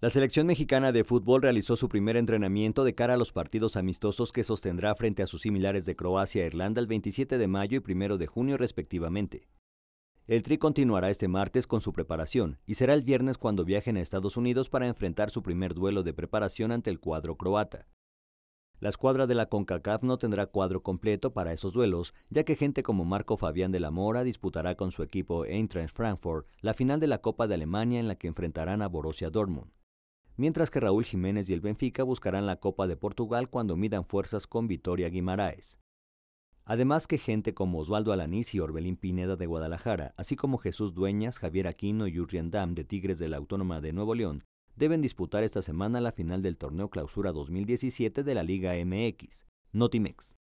La selección mexicana de fútbol realizó su primer entrenamiento de cara a los partidos amistosos que sostendrá frente a sus similares de Croacia e Irlanda el 27 de mayo y 1 de junio respectivamente. El Tri continuará este martes con su preparación y será el viernes cuando viajen a Estados Unidos para enfrentar su primer duelo de preparación ante el cuadro croata. La escuadra de la CONCACAF no tendrá cuadro completo para esos duelos, ya que gente como Marco Fabián de la Mora disputará con su equipo Eintracht Frankfurt la final de la Copa de Alemania en la que enfrentarán a Borussia Dortmund mientras que Raúl Jiménez y el Benfica buscarán la Copa de Portugal cuando midan fuerzas con Vitoria Guimaraes. Además que gente como Osvaldo Alanís y Orbelín Pineda de Guadalajara, así como Jesús Dueñas, Javier Aquino y Dam de Tigres de la Autónoma de Nuevo León, deben disputar esta semana la final del torneo Clausura 2017 de la Liga MX, Notimex.